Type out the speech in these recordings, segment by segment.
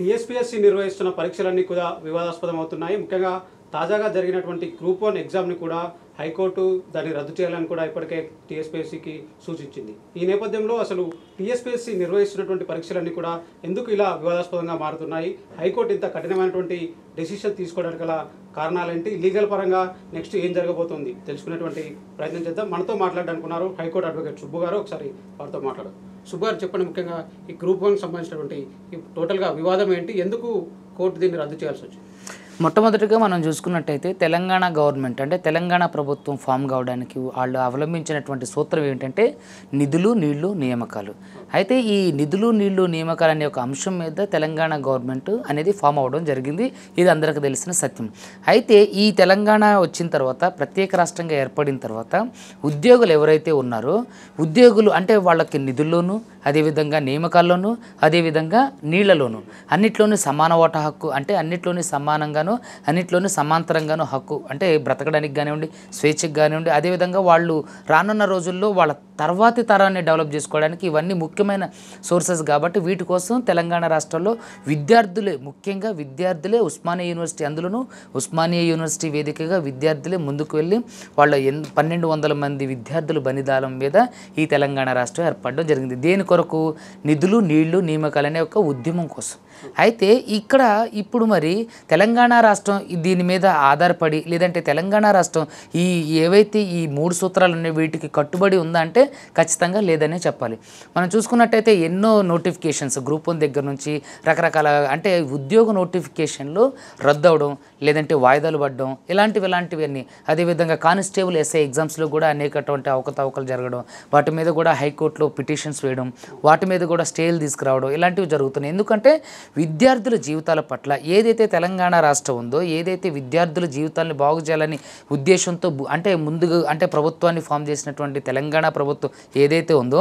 TSPSC నిర్వహిస్తున్న పరీక్షలన్నీ కూడా వివాదాస్పదం అవుతున్నాయి ముఖ్యంగా తాజాగా జరిగినటువంటి గ్రూప్ వన్ ఎగ్జామ్ని కూడా హైకోర్టు దాన్ని రద్దు చేయాలని కూడా ఇప్పటికే టీఎస్పీఎస్సీకి సూచించింది ఈ నేపథ్యంలో అసలు టీఎస్పీఎస్సీ నిర్వహిస్తున్నటువంటి పరీక్షలన్నీ కూడా ఎందుకు ఇలా వివాదాస్పదంగా మారుతున్నాయి హైకోర్టు ఇంత కఠినమైనటువంటి డెసిషన్ తీసుకోవడానికి గల కారణాలేంటి లీగల్ పరంగా నెక్స్ట్ ఏం జరగబోతుంది తెలుసుకునేటువంటి ప్రయత్నం చేద్దాం మనతో మాట్లాడాలనుకున్నారు హైకోర్టు అడ్వకేట్ సుబ్బు గారు ఒకసారి వారితో మాట్లాడారు సుబ్బారు చెప్పండి ముఖ్యంగా ఈ గ్రూప్ వన్కి సంబంధించినటువంటి ఈ టోటల్గా వివాదం ఏంటి ఎందుకు కోర్టు దీన్ని రద్దు చేయాల్సి వచ్చింది మొట్టమొదటిగా మనం చూసుకున్నట్టయితే తెలంగాణ గవర్నమెంట్ అంటే తెలంగాణ ప్రభుత్వం ఫామ్ కావడానికి వాళ్ళు అవలంబించినటువంటి సూత్రం ఏంటంటే నిధులు నీళ్లు నియామకాలు అయితే ఈ నిధులు నీళ్లు నియామకాలు అనే ఒక అంశం మీద తెలంగాణ గవర్నమెంట్ అనేది ఫామ్ అవ్వడం జరిగింది ఇది అందరికీ తెలిసిన సత్యం అయితే ఈ తెలంగాణ వచ్చిన తర్వాత ప్రత్యేక రాష్ట్రంగా ఏర్పడిన తర్వాత ఉద్యోగులు ఎవరైతే ఉన్నారో ఉద్యోగులు అంటే వాళ్ళకి నిధుల్లోనూ అదేవిధంగా నియామకాల్లోనూ అదేవిధంగా నీళ్లలోనూ అన్నిట్లోనూ సమాన ఓటా హక్కు అంటే అన్నిట్లోనూ సమానంగాను గాను అన్నింటిలోనూ సమాంతరంగాను హక్కు అంటే బ్రతకడానికి కానివ్వండి స్వేచ్ఛకు కానివ్వండి అదేవిధంగా వాళ్ళు రానున్న రోజుల్లో వాళ్ళ తర్వాతి తరాన్ని డెవలప్ చేసుకోవడానికి ఇవన్నీ ముఖ్యమైన సోర్సెస్ కాబట్టి వీటి కోసం తెలంగాణ రాష్ట్రంలో విద్యార్థులే ముఖ్యంగా విద్యార్థులే ఉస్మానియా యూనివర్సిటీ అందులోనూ ఉస్మానియా యూనివర్సిటీ వేదికగా విద్యార్థులే ముందుకు వెళ్ళి వాళ్ళ ఎన్ పన్నెండు వందల మంది విద్యార్థులు బనిదాలం మీద ఈ తెలంగాణ రాష్ట్రం ఏర్పడడం జరిగింది దేని కొరకు నిధులు నీళ్లు నియమకాలనే అనే ఒక ఉద్యమం కోసం అయితే ఇక్కడ ఇప్పుడు మరి తెలంగాణ రాష్ట్రం దీని మీద ఆధారపడి లేదంటే తెలంగాణ రాష్ట్రం ఈ ఏవైతే ఈ మూడు సూత్రాలు ఉన్నాయి వీటికి కట్టుబడి ఉందా అంటే ఖచ్చితంగా లేదనే చెప్పాలి మనం చూసుకున్నట్టయితే ఎన్నో నోటిఫికేషన్స్ గ్రూప్ వన్ దగ్గర నుంచి రకరకాల అంటే ఉద్యోగ నోటిఫికేషన్లు రద్దవడం లేదంటే వాయిదాలు పడడం ఇలాంటివి ఇలాంటివన్నీ అదేవిధంగా కానిస్టేబుల్ ఎస్ఐ ఎగ్జామ్స్లో కూడా అనేకటువంటి అవకతవకలు జరగడం వాటి మీద కూడా హైకోర్టులో పిటిషన్స్ వేయడం వాటి మీద కూడా స్టేలు తీసుకురావడం ఇలాంటివి జరుగుతున్నాయి ఎందుకంటే విద్యార్థుల జీవితాల పట్ల ఏదైతే తెలంగాణ రాష్ట్రం ఉందో ఏదైతే విద్యార్థుల జీవితాలను బాగు చేయాలని ఉద్దేశంతో అంటే ముందుగా అంటే ప్రభుత్వాన్ని ఫామ్ చేసినటువంటి తెలంగాణ ప్రభుత్వం ఏదైతే ఉందో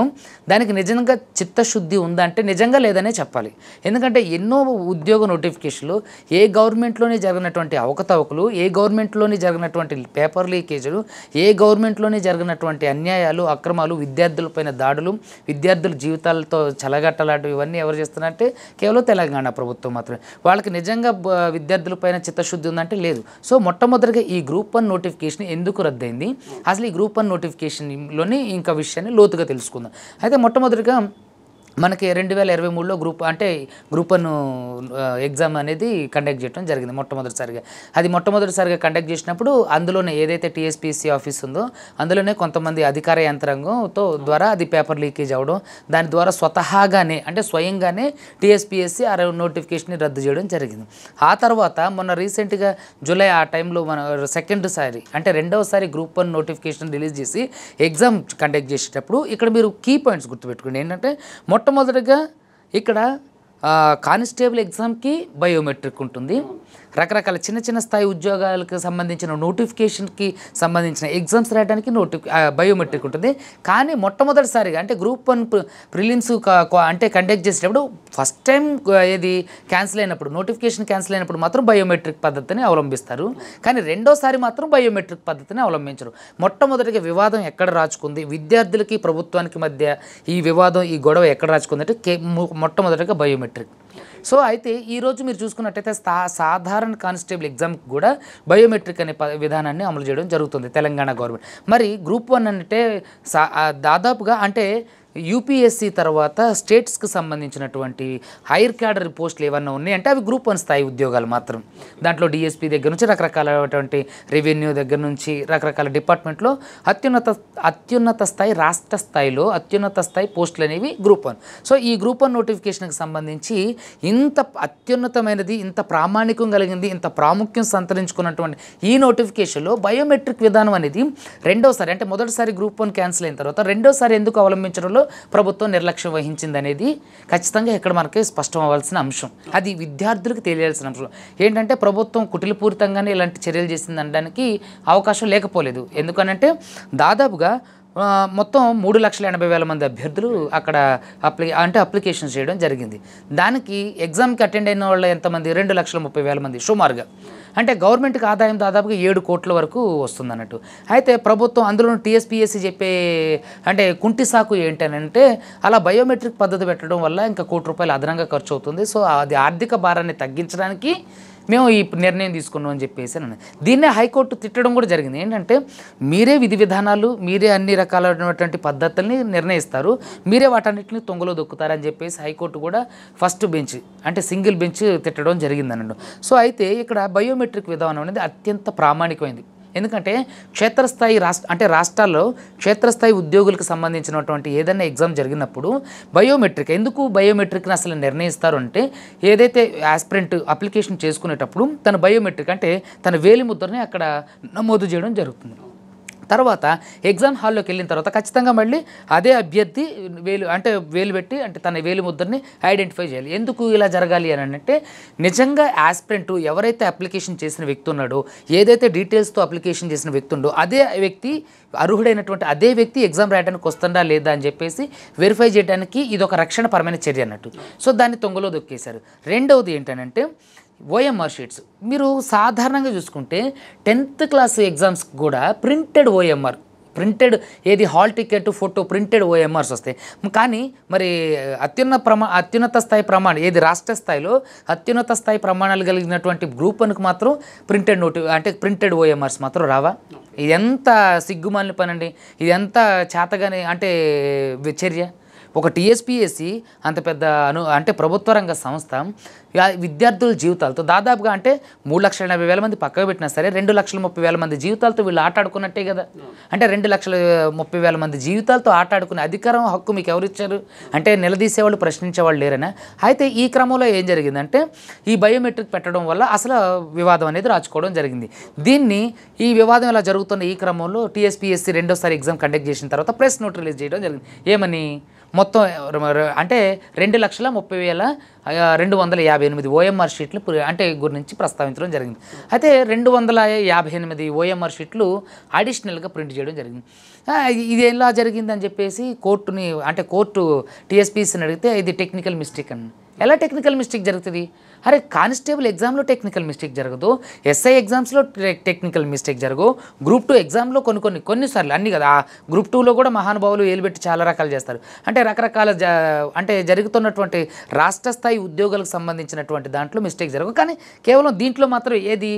దానికి నిజంగా చిత్తశుద్ధి ఉందా అంటే నిజంగా లేదనే చెప్పాలి ఎందుకంటే ఎన్నో ఉద్యోగ నోటిఫికేషన్లు ఏ గవర్నమెంట్లోనే జరిగినటువంటి అవకతవకలు ఏ గవర్నమెంట్లోనే జరిగినటువంటి పేపర్ లీకేజీలు ఏ గవర్నమెంట్లోనే జరిగినటువంటి అన్యాయాలు అక్రమాలు విద్యార్థులపైన దాడులు విద్యార్థుల జీవితాలతో చలగట్టలాంటివి ఇవన్నీ ఎవరు చేస్తున్నారంటే కేవలం తెలంగాణ తెలంగాణ ప్రభుత్వం మాత్రమే వాళ్ళకి నిజంగా విద్యార్థులపైన చిత్తశుద్ధి ఉందంటే లేదు సో మొట్టమొదటిగా ఈ గ్రూప్ వన్ నోటిఫికేషన్ ఎందుకు రద్దయింది అసలు ఈ గ్రూప్ వన్ నోటిఫికేషన్లోనే ఇంకా విషయాన్ని లోతుగా తెలుసుకుందాం అయితే మొట్టమొదటిగా మనకి రెండు వేల ఇరవై మూడులో గ్రూప్ అంటే గ్రూప్ వన్ ఎగ్జామ్ అనేది కండక్ట్ చేయడం జరిగింది మొట్టమొదటిసారిగా అది మొట్టమొదటిసారిగా కండక్ట్ చేసినప్పుడు అందులోనే ఏదైతే టీఎస్పీసీ ఆఫీస్ ఉందో అందులోనే కొంతమంది అధికార యంత్రాంగంతో ద్వారా అది పేపర్ లీకేజ్ అవ్వడం దాని ద్వారా స్వతహాగానే అంటే స్వయంగానే టీఎస్పీఎస్సీ ఆ నోటిఫికేషన్ రద్దు చేయడం జరిగింది ఆ తర్వాత మొన్న రీసెంట్గా జూలై ఆ టైంలో మన సెకండ్ సారి అంటే రెండవసారి గ్రూప్ వన్ నోటిఫికేషన్ రిలీజ్ చేసి ఎగ్జామ్ కండక్ట్ చేసేటప్పుడు ఇక్కడ మీరు కీ పాయింట్స్ గుర్తుపెట్టుకోండి ఏంటంటే మొట్ట మొట్టమొదటిగా ఇక్కడ కానిస్టేబుల్ ఎగ్జామ్కి బయోమెట్రిక్ ఉంటుంది రకరకాల చిన్న చిన్న స్థాయి ఉద్యోగాలకు సంబంధించిన నోటిఫికేషన్కి సంబంధించిన ఎగ్జామ్స్ రాయడానికి నోటి బయోమెట్రిక్ ఉంటుంది కానీ మొట్టమొదటిసారిగా అంటే గ్రూప్ వన్ ప్రిలిమ్స్ అంటే కండక్ట్ చేసేటప్పుడు ఫస్ట్ టైం ఏది క్యాన్సిల్ అయినప్పుడు నోటిఫికేషన్ క్యాన్సిల్ అయినప్పుడు మాత్రం బయోమెట్రిక్ పద్ధతిని అవలంబిస్తారు కానీ రెండోసారి మాత్రం బయోమెట్రిక్ పద్ధతిని అవలంబించరు మొట్టమొదటిగా వివాదం ఎక్కడ రాచుకుంది విద్యార్థులకి ప్రభుత్వానికి మధ్య ఈ వివాదం ఈ గొడవ ఎక్కడ రాచుకుంది అంటే మొట్టమొదటిగా బయోమెట్రిక్ బయోమెట్రిక్ సో అయితే ఈరోజు మీరు చూసుకున్నట్టయితే స్థా సాధారణ కానిస్టేబుల్ ఎగ్జామ్ కూడా బయోమెట్రిక్ అనే విధానాన్ని అమలు చేయడం జరుగుతుంది తెలంగాణ గవర్నమెంట్ మరి గ్రూప్ వన్ అంటే దాదాపుగా అంటే యూపీఎస్సీ తర్వాత స్టేట్స్కి సంబంధించినటువంటి హైయర్ క్యాడర్ పోస్టులు ఏమన్నా ఉన్నాయి అంటే అవి గ్రూప్ వన్ స్థాయి ఉద్యోగాలు మాత్రం దాంట్లో డిఎస్పీ దగ్గర నుంచి రకరకాల రెవెన్యూ దగ్గర నుంచి రకరకాల డిపార్ట్మెంట్లో అత్యున్నత అత్యున్నత స్థాయి రాష్ట్ర స్థాయిలో అత్యున్నత స్థాయి పోస్టులు అనేవి గ్రూప్ వన్ సో ఈ గ్రూప్ వన్ నోటిఫికేషన్కి సంబంధించి ఇంత అత్యున్నతమైనది ఇంత ప్రామాణికం కలిగింది ఇంత ప్రాముఖ్యం సంతరించుకున్నటువంటి ఈ నోటిఫికేషన్లో బయోమెట్రిక్ విధానం అనేది రెండోసారి అంటే మొదటిసారి గ్రూప్ వన్ క్యాన్సిల్ అయిన తర్వాత రెండోసారి ఎందుకు అవలంబించడంలో ప్రభుత్వం నిర్లక్ష్యం వహించిందనేది ఖచ్చితంగా ఇక్కడ మనకి స్పష్టం అవ్వాల్సిన అంశం అది విద్యార్థులకు తెలియాల్సిన అంశం ఏంటంటే ప్రభుత్వం కుటిలపూరితంగానే ఇలాంటి చర్యలు చేసింది అనడానికి అవకాశం లేకపోలేదు ఎందుకనంటే దాదాపుగా మొత్తం మూడు లక్షల ఎనభై వేల మంది అభ్యర్థులు అక్కడ అప్లి అంటే అప్లికేషన్ చేయడం జరిగింది దానికి ఎగ్జామ్కి అటెండ్ అయిన వాళ్ళు ఎంతమంది రెండు లక్షల ముప్పై వేల మంది సుమారుగా అంటే గవర్నమెంట్కి ఆదాయం దాదాపుగా ఏడు కోట్ల వరకు వస్తుంది అన్నట్టు అయితే ప్రభుత్వం అందులో టీఎస్పీఎస్సీ చెప్పే అంటే కుంటి సాకు ఏంటనంటే అలా బయోమెట్రిక్ పద్ధతి పెట్టడం వల్ల ఇంకా కోటి రూపాయలు అదనంగా ఖర్చు అవుతుంది సో అది ఆర్థిక భారాన్ని తగ్గించడానికి మేము ఈ నిర్ణయం తీసుకున్నాం అని చెప్పేసి అని దీన్నే హైకోర్టు తిట్టడం కూడా జరిగింది ఏంటంటే మీరే విధి విధానాలు మీరే అన్ని రకాలైనటువంటి పద్ధతుల్ని నిర్ణయిస్తారు మీరే వాటన్నిటిని తొంగలో దొక్కుతారని చెప్పేసి హైకోర్టు కూడా ఫస్ట్ బెంచ్ అంటే సింగిల్ బెంచ్ తిట్టడం జరిగిందనండి సో అయితే ఇక్కడ బయోమెట్రిక్ విధానం అనేది అత్యంత ప్రామాణికమైంది ఎందుకంటే క్షేత్రస్థాయి రాష్ట్ర అంటే రాష్ట్రాల్లో క్షేత్రస్థాయి ఉద్యోగులకు సంబంధించినటువంటి ఏదైనా ఎగ్జామ్ జరిగినప్పుడు బయోమెట్రిక్ ఎందుకు బయోమెట్రిక్ని అసలు నిర్ణయిస్తారు అంటే ఏదైతే ఆస్పిరెంట్ అప్లికేషన్ చేసుకునేటప్పుడు తన బయోమెట్రిక్ అంటే తన వేలి ముద్రని అక్కడ నమోదు చేయడం జరుగుతుంది తర్వాత ఎగ్జామ్ హాల్లోకి వెళ్ళిన తర్వాత ఖచ్చితంగా మళ్ళీ అదే అభ్యర్థి వేలు అంటే వేలు పెట్టి అంటే తన వేలు ముద్రని ఐడెంటిఫై చేయాలి ఎందుకు ఇలా జరగాలి అని అంటే నిజంగా యాస్పిరెంట్ ఎవరైతే అప్లికేషన్ చేసిన వ్యక్తి ఉన్నాడో ఏదైతే డీటెయిల్స్తో అప్లికేషన్ చేసిన వ్యక్తి ఉండో అదే వ్యక్తి అర్హుడైనటువంటి అదే వ్యక్తి ఎగ్జామ్ రాయడానికి వస్తుందా లేదా అని చెప్పేసి వెరిఫై చేయడానికి ఇది ఒక రక్షణపరమైన చర్య అన్నట్టు సో దాన్ని తొంగలో దొక్కేశారు రెండవది ఏంటనంటే ఓఎంఆర్ షీట్స్ మీరు సాధారణంగా చూసుకుంటే టెన్త్ క్లాస్ ఎగ్జామ్స్ కూడా ప్రింటెడ్ ఓఎంఆర్ ప్రింటెడ్ ఏది hall ticket photo printed OMRs వస్తాయి కానీ మరి అత్యున్నత ప్రమా అత్యున్నత స్థాయి ప్రమాణం ఏది రాష్ట్ర స్థాయిలో అత్యున్నత స్థాయి ప్రమాణాలు కలిగినటువంటి గ్రూప్ అనుకు మాత్రం ప్రింటెడ్ నోటి అంటే ప్రింటెడ్ ఓఎంఆర్స్ మాత్రం రావా ఇది ఎంత సిగ్గుమాలిన పనండి ఇది ఎంత చేతగానే అంటే చర్య ఒక టీఎస్పిఎస్సి అంత పెద్ద అను అంటే ప్రభుత్వ రంగ సంస్థ విద్యార్థుల జీవితాలతో దాదాపుగా అంటే మూడు లక్షల యాభై వేల మంది పక్కకు పెట్టినా సరే రెండు లక్షల ముప్పై వేల మంది జీవితాలతో వీళ్ళు ఆటాడుకున్నట్టే కదా అంటే రెండు లక్షల ముప్పై వేల మంది జీవితాలతో ఆటాడుకునే అధికారం హక్కు మీకు ఎవరిచ్చారు అంటే నిలదీసేవాళ్ళు ప్రశ్నించేవాళ్ళు లేరనే అయితే ఈ క్రమంలో ఏం జరిగిందంటే ఈ బయోమెట్రిక్ పెట్టడం వల్ల అసలు వివాదం అనేది రాచుకోవడం జరిగింది దీన్ని ఈ వివాదం ఇలా జరుగుతున్న ఈ క్రమంలో టీఎస్పీఎస్సీ రెండోసారి ఎగ్జామ్ కండక్ట్ చేసిన తర్వాత ప్రెస్ నోట్ రిలీజ్ చేయడం జరిగింది ఏమని మొత్తం అంటే రెండు లక్షల ముప్పై వేల రెండు వందల యాభై ఎనిమిది ఓఎంఆర్ షీట్లు అంటే గురించి ప్రస్తావించడం జరిగింది అయితే రెండు వందల యాభై ఎనిమిది ఓఎంఆర్ షీట్లు అడిషనల్గా ప్రింట్ చేయడం జరిగింది ఇది ఎలా జరిగిందని చెప్పేసి కోర్టుని అంటే కోర్టు టీఎస్పీసీని అడిగితే ఇది టెక్నికల్ మిస్టేక్ అని ఎలా టెక్నికల్ మిస్టేక్ జరుగుతుంది అరే కానిస్టేబుల్ ఎగ్జామ్లో టెక్నికల్ మిస్టేక్ జరగదు ఎస్ఐ ఎగ్జామ్స్లో టెక్నికల్ మిస్టేక్ జరగదు గ్రూప్ టూ ఎగ్జామ్లో కొన్ని కొన్ని కొన్నిసార్లు అన్ని కదా గ్రూప్ టూలో కూడా మహానుభావులు ఏలుబెట్టి చాలా రకాలు చేస్తారు అంటే రకరకాల అంటే జరుగుతున్నటువంటి రాష్ట్ర స్థాయి ఉద్యోగాలకు సంబంధించినటువంటి దాంట్లో మిస్టేక్ జరగదు కానీ కేవలం దీంట్లో మాత్రం ఏది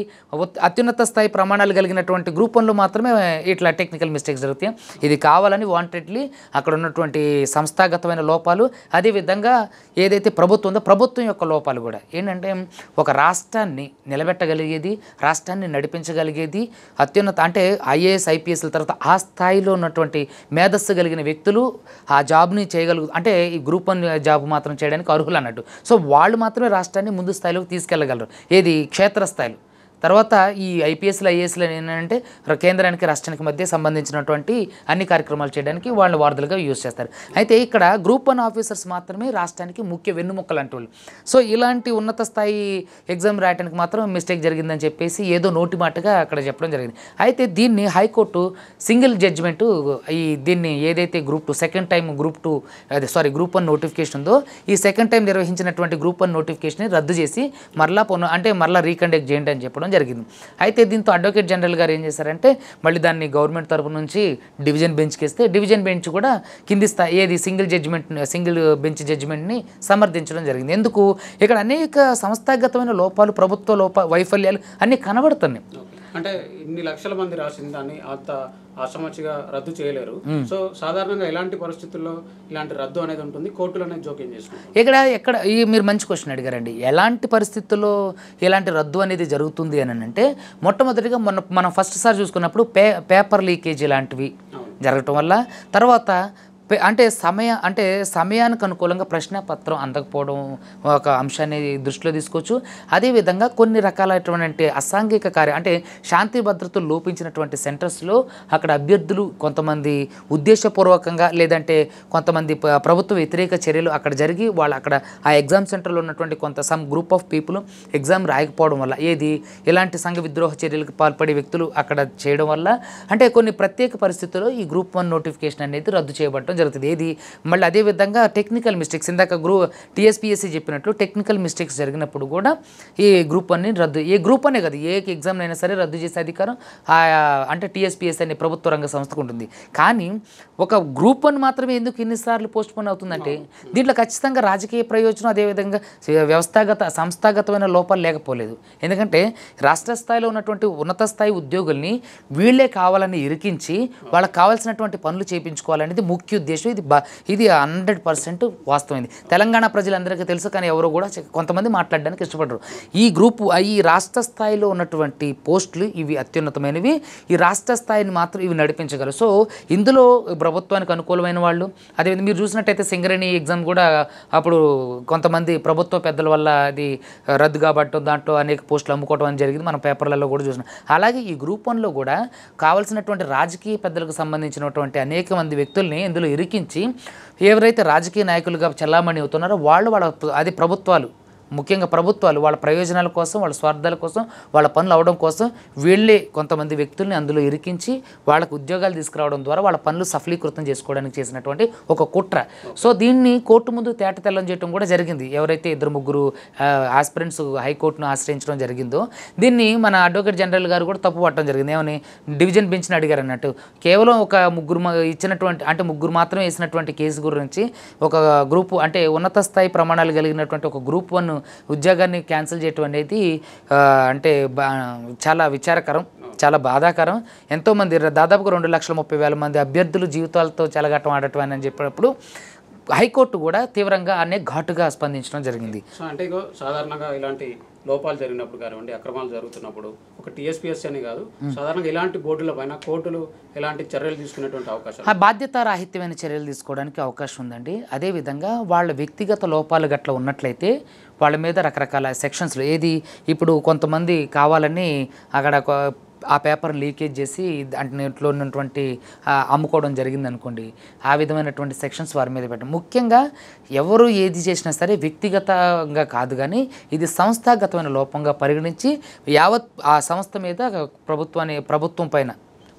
అత్యున్నత స్థాయి ప్రమాణాలు కలిగినటువంటి గ్రూప్ వన్లో మాత్రమే ఇట్లా టెక్నికల్ మిస్టేక్ జరుగుతాయి ఇది కావాలని వాంటెడ్లీ అక్కడ ఉన్నటువంటి సంస్థాగతమైన లోపాలు అదేవిధంగా ఏదైతే ప్రభుత్వం ఉందో ప్రభుత్వం యొక్క లోపాలు కూడా ఏంటంటే ఏంటంటే ఒక రాష్ట్రాన్ని నిలబెట్టగలిగేది రాష్ట్రాన్ని నడిపించగలిగేది అత్యున్నత అంటే ఐఏఎస్ ఐపీఎస్ల తర్వాత ఆ స్థాయిలో ఉన్నటువంటి మేధస్సు కలిగిన వ్యక్తులు ఆ జాబ్ని చేయగలుగు అంటే ఈ గ్రూప్ వన్ జాబ్ మాత్రం చేయడానికి అర్హులు అన్నట్టు సో వాళ్ళు మాత్రమే రాష్ట్రాన్ని ముందు స్థాయిలోకి తీసుకెళ్ళగలరు ఏది క్షేత్రస్థాయిలో తర్వాత ఈ ఐపీఎస్లు ఐఏఎస్లు ఏంటంటే కేంద్రానికి రాష్ట్రానికి మధ్య సంబంధించినటువంటి అన్ని కార్యక్రమాలు చేయడానికి వాళ్ళు వారధులుగా యూజ్ చేస్తారు అయితే ఇక్కడ గ్రూప్ వన్ ఆఫీసర్స్ మాత్రమే రాష్ట్రానికి ముఖ్య వెన్నుముక్కలు అంటూ సో ఇలాంటి ఉన్నత స్థాయి ఎగ్జామ్ రాయడానికి మాత్రం మిస్టేక్ జరిగిందని చెప్పేసి ఏదో నోటి మాటగా అక్కడ చెప్పడం జరిగింది అయితే దీన్ని హైకోర్టు సింగిల్ జడ్జిమెంటు ఈ దీన్ని ఏదైతే group two second time group two అదే సారీ గ్రూప్ వన్ నోటిఫికేషన్ ఉందో ఈ సెకండ్ టైం నిర్వహించినటువంటి గ్రూప్ వన్ నోటిఫికేషన్ రద్దు చేసి మరలా అంటే మరలా రీకండక్ట్ చేయండి అని చెప్పడం జరిగింది అయితే దీంతో అడ్వకేట్ జనరల్ గారు ఏం చేశారంటే మళ్ళీ దాన్ని గవర్నమెంట్ తరపు నుంచి డివిజన్ బెంచ్కి ఇస్తే డివిజన్ బెంచ్ కూడా కింది స్థాయి ఏది సింగిల్ జడ్జిమెంట్ సింగిల్ బెంచ్ జడ్జిమెంట్ని సమర్థించడం జరిగింది ఎందుకు ఇక్కడ అనేక సంస్థాగతమైన లోపాలు ప్రభుత్వ లోప వైఫల్యాలు అన్నీ కనబడుతున్నాయి అంటే ఇన్ని లక్షల మంది రాసిన దాన్ని అంత అసమర్చిగా రద్దు చేయలేరు సో సాధారణంగా ఎలాంటి పరిస్థితుల్లో ఇలాంటి రద్దు అనేది ఉంటుంది కోర్టులు అనేది జోక్యం చేసుకుంటారు ఇక్కడ ఎక్కడ ఈ మీరు మంచి క్వశ్చన్ అడిగారండి ఎలాంటి పరిస్థితుల్లో ఇలాంటి రద్దు అనేది జరుగుతుంది అని అంటే మొట్టమొదటిగా మన మనం ఫస్ట్ సార్ చూసుకున్నప్పుడు పే పేపర్ లీకేజీ లాంటివి జరగటం వల్ల తర్వాత అంటే సమయ అంటే సమయానికి అనుకూలంగా ప్రశ్న పత్రం అందకపోవడం ఒక అంశాన్ని దృష్టిలో తీసుకోవచ్చు అదేవిధంగా కొన్ని రకాలైనటువంటి అసాంఘిక కార్యం అంటే శాంతి భద్రతలు లోపించినటువంటి సెంటర్స్లో అక్కడ అభ్యర్థులు కొంతమంది ఉద్దేశపూర్వకంగా లేదంటే కొంతమంది ప్రభుత్వ వ్యతిరేక చర్యలు అక్కడ జరిగి వాళ్ళు అక్కడ ఆ ఎగ్జామ్ సెంటర్లో ఉన్నటువంటి కొంత some group of people exam రాయకపోవడం వల్ల ఏది ఇలాంటి సంఘ విద్రోహ చర్యలకు పాల్పడే వ్యక్తులు అక్కడ చేయడం వల్ల అంటే కొన్ని ప్రత్యేక పరిస్థితుల్లో ఈ గ్రూప్ వన్ నోటిఫికేషన్ అనేది రద్దు చేయబడటం జరుగుతుంది ఏది మళ్ళీ అదేవిధంగా టెక్నికల్ మిస్టేక్స్ ఇందాక గ్రూ టీఎస్పీఎస్సీ చెప్పినట్లు టెక్నికల్ మిస్టేక్స్ జరిగినప్పుడు కూడా ఈ గ్రూప్ వన్ని రద్దు ఏ గ్రూప్ అనే కదా ఏ ఎగ్జామ్ అయినా సరే రద్దు చేసే అధికారం అంటే టీఎస్పీఎస్సీ అనే ప్రభుత్వ రంగ సంస్థకు ఉంటుంది కానీ ఒక గ్రూప్ వన్ మాత్రమే ఎందుకు ఎన్నిసార్లు పోస్ట్పోన్ అవుతుందంటే దీంట్లో ఖచ్చితంగా రాజకీయ ప్రయోజనం అదేవిధంగా వ్యవస్థాగత సంస్థాగతమైన లోపాలు లేకపోలేదు ఎందుకంటే రాష్ట్ర స్థాయిలో ఉన్నటువంటి ఉన్నత స్థాయి ఉద్యోగుల్ని వీళ్ళే కావాలని ఇరికించి వాళ్ళకి కావాల్సినటువంటి పనులు చేయించుకోవాలనేది ముఖ్య చేసి ఇది ఇది హండ్రెడ్ పర్సెంట్ వాస్తవమైంది తెలంగాణ ప్రజలందరికీ తెలుసు కానీ ఎవరో కూడా కొంతమంది మాట్లాడడానికి ఇష్టపడరు ఈ గ్రూప్ ఈ రాష్ట్ర స్థాయిలో ఉన్నటువంటి పోస్టులు ఇవి అత్యున్నతమైనవి ఈ రాష్ట్ర స్థాయిని మాత్రం ఇవి నడిపించగలరు సో ఇందులో ప్రభుత్వానికి అనుకూలమైన వాళ్ళు అదేవిధంగా మీరు చూసినట్టయితే సింగరేణి ఎగ్జామ్ కూడా అప్పుడు కొంతమంది ప్రభుత్వ పెద్దల వల్ల అది రద్దు కాబట్టి దాంట్లో అనేక పోస్టులు అమ్ముకోవడం అని జరిగింది మనం పేపర్లలో కూడా చూసినాం అలాగే ఈ గ్రూప్ వన్లో కూడా కావాల్సినటువంటి రాజకీయ పెద్దలకు సంబంధించినటువంటి అనేక మంది వ్యక్తుల్ని ఇందులో ఇరికించి ఎవరైతే రాజకీయ నాయకులుగా చెల్లామణి అవుతున్నారో వాళ్ళు వాళ్ళ అది ప్రభుత్వాలు ముఖ్యంగా ప్రభుత్వాలు వాళ్ళ ప్రయోజనాల కోసం వాళ్ళ స్వార్థాల కోసం వాళ్ళ పనులు అవడం కోసం వీళ్ళే కొంతమంది వ్యక్తుల్ని అందులో ఇరికించి వాళ్ళకు ఉద్యోగాలు తీసుకురావడం ద్వారా వాళ్ళ పనులు సఫలీకృతం చేసుకోవడానికి చేసినటువంటి ఒక కుట్ర సో దీన్ని కోర్టు ముందు తేట తెల్లం చేయడం కూడా జరిగింది ఎవరైతే ఇద్దరు ముగ్గురు ఆస్పిరెంట్స్ హైకోర్టును ఆశ్రయించడం జరిగిందో దీన్ని మన అడ్వకేట్ జనరల్ గారు కూడా తప్పు పట్టడం జరిగింది ఏమని డివిజన్ బెంచ్ని అడిగారు అన్నట్టు కేవలం ఒక ముగ్గురు ఇచ్చినటువంటి అంటే ముగ్గురు మాత్రమే వేసినటువంటి కేసు గురించి ఒక గ్రూపు అంటే ఉన్నత స్థాయి ప్రమాణాలు కలిగినటువంటి ఒక గ్రూప్ వన్ ఉద్యోగాన్ని క్యాన్సిల్ చేయటం అనేది అంటే చాలా విచారకరం చాలా బాధాకరం ఎంతోమంది దాదాపుగా రెండు లక్షల ముప్పై వేల మంది అభ్యర్థులు జీవితాలతో చెలగటం ఆడటం అని చెప్పినప్పుడు హైకోర్టు కూడా తీవ్రంగా అనే ఘాటుగా స్పందించడం జరిగింది సో అంటే సాధారణంగా ఇలాంటి లోపాలు జరిగినప్పుడు కానివ్వండి అక్రమాలు జరుగుతున్నప్పుడు ఒక టీఎస్పీఎస్సీ అని కాదు సాధారణంగా ఇలాంటి బోర్డుల పైన కోర్టులు ఎలాంటి చర్యలు తీసుకునేటువంటి అవకాశం బాధ్యతారాహిత్యమైన చర్యలు తీసుకోవడానికి అవకాశం ఉందండి అదేవిధంగా వాళ్ళ వ్యక్తిగత లోపాలు గట్ల ఉన్నట్లయితే వాళ్ళ మీద రకరకాల సెక్షన్స్లో ఏది ఇప్పుడు కొంతమంది కావాలని అక్కడ ఆ పేపర్ లీకేజ్ చేసి ఇంట్లో ఉన్నటువంటి అమ్ముకోవడం జరిగింది అనుకోండి ఆ విధమైనటువంటి సెక్షన్స్ వారి మీద పెట్టడం ముఖ్యంగా ఎవరు ఏది చేసినా సరే వ్యక్తిగతంగా కాదు కానీ ఇది సంస్థాగతమైన లోపంగా పరిగణించి యావత్ ఆ సంస్థ మీద ప్రభుత్వాన్ని ప్రభుత్వం పైన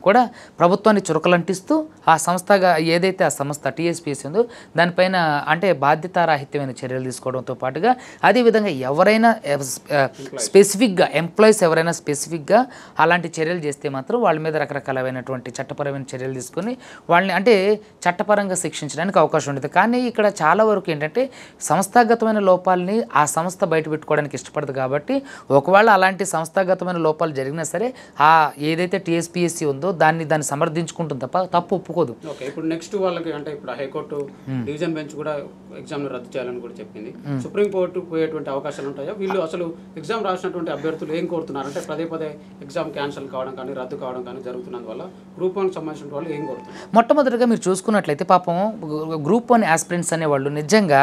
కూడా ప్రభుత్వాన్ని చురకలంటిస్తూ ఆ సంస్థగా ఏదైతే ఆ సంస్థ టీఎస్పీఎస్ ఉందో దానిపైన అంటే బాధ్యతారాహిత్యమైన చర్యలు తీసుకోవడంతో పాటుగా అదేవిధంగా ఎవరైనా స్పెసిఫిక్గా ఎంప్లాయీస్ ఎవరైనా స్పెసిఫిక్గా అలాంటి చర్యలు చేస్తే మాత్రం వాళ్ళ మీద రకరకాలైనటువంటి చట్టపరమైన చర్యలు తీసుకొని వాళ్ళని అంటే చట్టపరంగా శిక్షించడానికి అవకాశం ఉండదు కానీ ఇక్కడ చాలా వరకు ఏంటంటే సంస్థాగతమైన లోపాలని ఆ సంస్థ బయట పెట్టుకోవడానికి ఇష్టపడదు కాబట్టి ఒకవేళ అలాంటి సంస్థాగతమైన లోపాలు జరిగినా సరే ఆ ఏదైతే టీఎస్పీఎస్సీ ఉందో దాన్ని దాన్ని సమర్థించుకుంటుంది తప్ప తప్పు ఒప్పుకోదు ఓకే ఇప్పుడు నెక్స్ట్ వాళ్ళకి అంటే ఇప్పుడు హైకోర్టు డివిజన్ బెంచ్ కూడా ఎగ్జామ్ను రద్దు చేయాలని కూడా చెప్పింది సుప్రీం కోర్టు పోయేటువంటి అవకాశాలు ఉంటాయో వీళ్ళు అసలు ఎగ్జామ్ రాసినటువంటి అభ్యర్థులు ఏం కోరుతున్నారు అంటే పదే పదే ఎగ్జామ్ క్యాన్సిల్ కావడం కానీ రద్దు కావడం కానీ జరుగుతున్నందువల్ల గ్రూప్ వన్ సంబంధించిన వాళ్ళు ఏం కోరుతున్నారు మొట్టమొదటిగా మీరు చూసుకున్నట్లయితే పాపం గ్రూప్ వన్ ఆస్పిరెంట్స్ అనేవాళ్ళు నిజంగా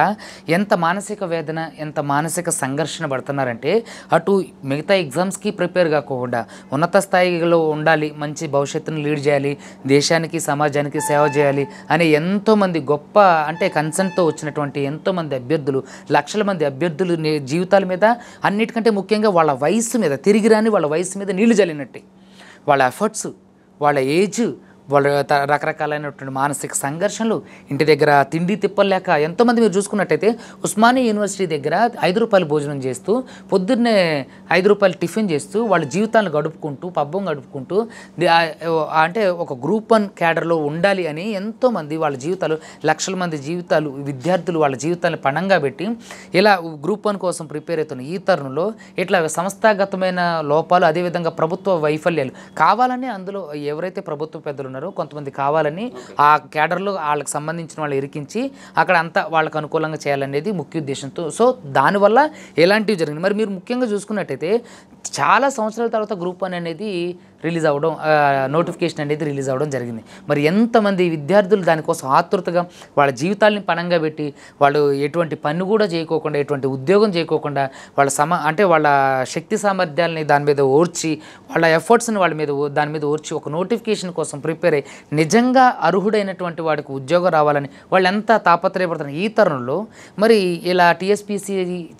ఎంత మానసిక వేదన ఎంత మానసిక సంఘర్షణ పడుతున్నారంటే అటు మిగతా ఎగ్జామ్స్కి ప్రిపేర్ కాకుండా ఉన్నత స్థాయిలో ఉండాలి మంచి భవిష్యత్తు భవిష్యత్తును లీడ్ చేయాలి దేశానికి సమాజానికి సేవ చేయాలి అనే ఎంతోమంది గొప్ప అంటే కన్సెంట్తో వచ్చినటువంటి ఎంతోమంది అభ్యర్థులు లక్షల మంది అభ్యర్థులు జీవితాల మీద అన్నిటికంటే ముఖ్యంగా వాళ్ళ వయసు మీద తిరిగి రాని వాళ్ళ వయసు మీద నీళ్లు జల్లినట్టే వాళ్ళ ఎఫర్ట్స్ వాళ్ళ ఏజ్ వాళ్ళు రకరకాలైనటువంటి మానసిక సంఘర్షణలు ఇంటి దగ్గర తిండి తిప్పలేక ఎంతోమంది మీరు చూసుకున్నట్టయితే ఉస్మానియా యూనివర్సిటీ దగ్గర ఐదు రూపాయలు భోజనం చేస్తూ పొద్దున్నే ఐదు రూపాయలు టిఫిన్ చేస్తూ వాళ్ళ జీవితాలను గడుపుకుంటూ పబ్బం గడుపుకుంటూ అంటే ఒక గ్రూప్ వన్ క్యాడర్లో ఉండాలి అని ఎంతోమంది వాళ్ళ జీవితాలు లక్షల మంది జీవితాలు విద్యార్థులు వాళ్ళ జీవితాలను పణంగా పెట్టి ఇలా గ్రూప్ వన్ కోసం ప్రిపేర్ అవుతున్న ఈ తరుణంలో ఇట్లా సంస్థాగతమైన లోపాలు అదేవిధంగా ప్రభుత్వ వైఫల్యాలు కావాలనే అందులో ఎవరైతే ప్రభుత్వ పెద్దలు ఉన్నారు కొంతమంది కావాలని ఆ కేడర్లో వాళ్ళకి సంబంధించిన వాళ్ళు ఇరికించి అక్కడ అంతా వాళ్ళకి అనుకూలంగా చేయాలనేది ముఖ్య ఉద్దేశంతో సో దానివల్ల ఎలాంటివి జరిగింది మరి మీరు ముఖ్యంగా చూసుకున్నట్టయితే చాలా సంవత్సరాల తర్వాత గ్రూప్ వన్ అనేది రిలీజ్ అవ్వడం నోటిఫికేషన్ అనేది రిలీజ్ అవ్వడం జరిగింది మరి ఎంతమంది విద్యార్థులు దానికోసం ఆతృతగా వాళ్ళ జీవితాల్ని పణంగా పెట్టి వాళ్ళు ఎటువంటి పని కూడా చేయకోకుండా ఎటువంటి ఉద్యోగం చేయకోకుండా వాళ్ళ సమ అంటే వాళ్ళ శక్తి సామర్థ్యాలని దాని మీద ఓర్చి వాళ్ళ ఎఫర్ట్స్ని వాళ్ళ మీద దాని మీద ఓర్చి ఒక నోటిఫికేషన్ కోసం ప్రిపేర్ అయ్యి నిజంగా అర్హుడైనటువంటి వాడికి ఉద్యోగం రావాలని వాళ్ళు ఎంత తాపత్రయపడుతున్న ఈ తరుణంలో మరి ఇలా టీఎస్పీసీ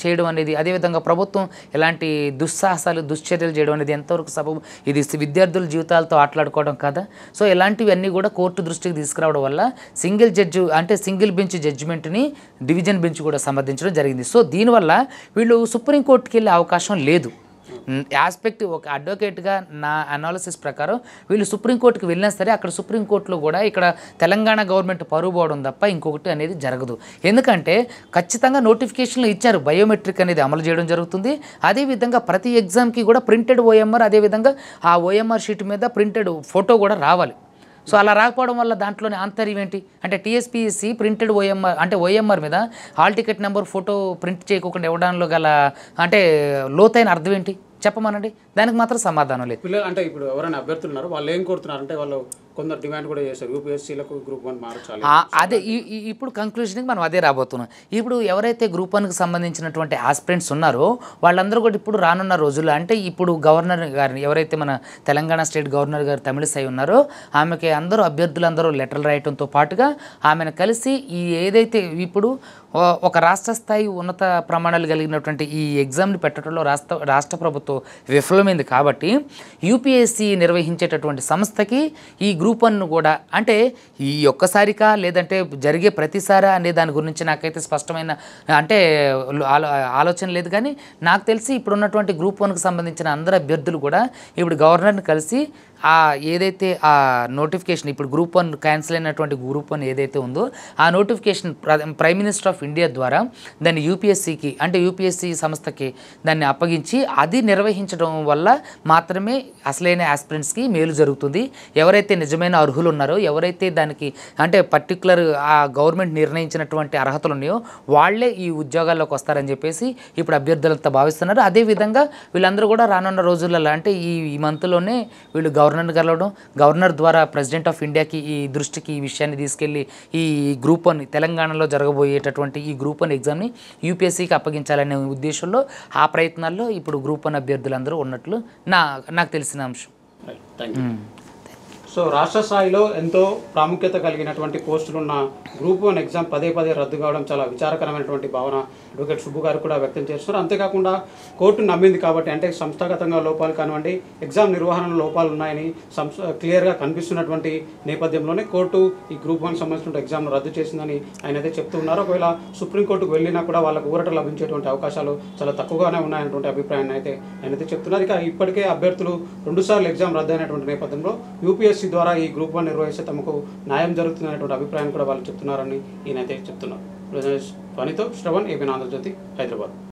చేయడం అనేది అదేవిధంగా ప్రభుత్వం ఇలాంటి దుస్సాహసాలు దుశ్చర్యలు చేయడం అనేది ఎంతవరకు సబబు ఇది విద్యార్థుల జీవితాలతో ఆటలాడుకోవడం కదా సో ఇలాంటివన్నీ కూడా కోర్టు దృష్టికి తీసుకురావడం వల్ల సింగిల్ జడ్జి అంటే సింగిల్ బెంచ్ జడ్జిమెంట్ని డివిజన్ బెంచ్ కూడా సమర్థించడం జరిగింది సో దీనివల్ల వీళ్ళు సుప్రీంకోర్టుకి వెళ్ళే అవకాశం లేదు ఆస్పెక్ట్ ఒక అడ్వకేట్గా నా అనాలిసిస్ ప్రకారం వీళ్ళు సుప్రీంకోర్టుకు వెళ్ళినా సరే అక్కడ సుప్రీంకోర్టులో కూడా ఇక్కడ తెలంగాణ గవర్నమెంట్ పరువు పోవడం తప్ప ఇంకొకటి అనేది జరగదు ఎందుకంటే ఖచ్చితంగా నోటిఫికేషన్లు ఇచ్చారు బయోమెట్రిక్ అనేది అమలు చేయడం జరుగుతుంది అదేవిధంగా ప్రతి ఎగ్జామ్కి కూడా ప్రింటెడ్ ఓఎంఆర్ అదేవిధంగా ఆ ఓఎంఆర్ షీట్ మీద ప్రింటెడ్ ఫోటో కూడా రావాలి సో అలా రాకపోవడం వల్ల దాంట్లోని ఆంతర్యం ఏంటి అంటే టీఎస్పిఎస్సి ప్రింటెడ్ ఓఎంఆర్ అంటే ఓఎంఆర్ మీద hall ticket number photo print చేయకుండా ఇవ్వడంలో గల అంటే లోతైన అర్థం ఏంటి చెప్పమనండి దానికి మాత్రం సమాధానం లేదు అంటే ఇప్పుడు ఎవరైనా అభ్యర్థులు ఉన్నారు వాళ్ళు ఏం కోరుతున్నారు అంటే వాళ్ళు కొందరు డిమాండ్ కూడా చేశారు యూపీఎస్సీలకు గ్రూప్ వన్ మార్చాలి అదే ఇప్పుడు కంక్లూషన్కి మనం అదే రాబోతున్నాం ఇప్పుడు ఎవరైతే గ్రూప్ వన్కి సంబంధించినటువంటి ఆస్పిరెంట్స్ ఉన్నారో వాళ్ళందరూ కూడా ఇప్పుడు రానున్న రోజుల్లో అంటే ఇప్పుడు గవర్నర్ గారిని ఎవరైతే మన తెలంగాణ స్టేట్ గవర్నర్ గారు తమిళసై ఉన్నారో ఆమెకి అందరూ అభ్యర్థులందరూ లెటర్లు రాయటంతో పాటుగా ఆమెను కలిసి ఈ ఏదైతే ఇప్పుడు ఒక రాష్ట్ర స్థాయి ఉన్నత ప్రమాణాలు కలిగినటువంటి ఈ ఎగ్జామ్ని పెట్టడంలో రాష్ట్ర రాష్ట్ర ప్రభుత్వం విఫలమైంది కాబట్టి యూపీఎస్సీ నిర్వహించేటటువంటి సంస్థకి ఈ గ్రూప్ నిరూపణను కూడా అంటే ఈ ఒక్కసారికా లేదంటే జరిగే ప్రతిసారా అనే దాని గురించి నాకైతే స్పష్టమైన అంటే ఆలోచన లేదు కానీ నాకు తెలిసి ఇప్పుడు ఉన్నటువంటి గ్రూప్ వన్కు సంబంధించిన అందరు అభ్యర్థులు కూడా ఇప్పుడు గవర్నర్ని కలిసి ఆ ఏదైతే ఆ నోటిఫికేషన్ ఇప్పుడు గ్రూప్ వన్ క్యాన్సిల్ అయినటువంటి గ్రూప్ వన్ ఏదైతే ఉందో ఆ notification prime minister of India ద్వారా దాన్ని యూపీఎస్సికి అంటే యూపీఎస్సి సంస్థకి దాన్ని అప్పగించి అది నిర్వహించడం వల్ల మాత్రమే అసలైన ఆస్పిరెంట్స్కి మేలు జరుగుతుంది ఎవరైతే నిజం నిజమైన అర్హులు ఉన్నారో ఎవరైతే దానికి అంటే పర్టికులర్ ఆ గవర్నమెంట్ నిర్ణయించినటువంటి అర్హతలు ఉన్నాయో వాళ్లే ఈ ఉద్యోగాల్లోకి వస్తారని చెప్పేసి ఇప్పుడు అభ్యర్థులంతా భావిస్తున్నారు అదేవిధంగా వీళ్ళందరూ కూడా రానున్న రోజులలో అంటే ఈ ఈ మంత్లోనే వీళ్ళు గవర్నర్ కలవడం గవర్నర్ ద్వారా ప్రెసిడెంట్ ఆఫ్ ఇండియాకి ఈ దృష్టికి ఈ విషయాన్ని తీసుకెళ్ళి ఈ గ్రూప్ వన్ తెలంగాణలో జరగబోయేటటువంటి ఈ గ్రూప్ వన్ ఎగ్జామ్ని యూపీఎస్సీకి అప్పగించాలనే ఉద్దేశంలో ఆ ప్రయత్నాల్లో ఇప్పుడు గ్రూప్ వన్ అభ్యర్థులందరూ ఉన్నట్లు నా నాకు తెలిసిన అంశం థ్యాంక్ యూ సో రాష్ట్ర స్థాయిలో ఎంతో ప్రాముఖ్యత కలిగినటువంటి పోస్టులున్న గ్రూప్ వన్ ఎగ్జామ్ పదే పదే రద్దు కావడం చాలా విచారకరమైనటువంటి భావన అడ్వకేట్ సుబ్బు గారు కూడా వ్యక్తం చేస్తున్నారు అంతేకాకుండా కోర్టు నమ్మింది కాబట్టి అంటే సంస్థాగతంగా లోపాలు కానివ్వండి ఎగ్జామ్ నిర్వహణ లోపాలు ఉన్నాయని సంస్థ క్లియర్గా కనిపిస్తున్నటువంటి నేపథ్యంలోనే కోర్టు ఈ గ్రూప్ వన్ సంబంధించిన ఎగ్జామ్ను రద్దు చేసిందని ఆయన అయితే చెప్తూ ఉన్నారు ఒకవేళ సుప్రీంకోర్టుకు వెళ్ళినా కూడా వాళ్ళకు ఊరట లభించేటువంటి అవకాశాలు చాలా తక్కువగానే ఉన్నాయన్నటువంటి అభిప్రాయాన్ని అయితే ఆయన అయితే చెప్తున్నారు ఇక ఇప్పటికే అభ్యర్థులు రెండుసార్లు ఎగ్జామ్ రద్దు అయినటువంటి నేపథ్యంలో యూపీఎస్ ఎస్ఎస్సీ ద్వారా ఈ గ్రూప్ వన్ నిర్వహిస్తే తమకు న్యాయం జరుగుతుందనేటువంటి అభిప్రాయం కూడా వాళ్ళు చెప్తున్నారని ఈయనైతే చెప్తున్నారు ధ్వనితో శ్రవణ్ ఏపీ ఆంధ్రజ్యోతి హైదరాబాద్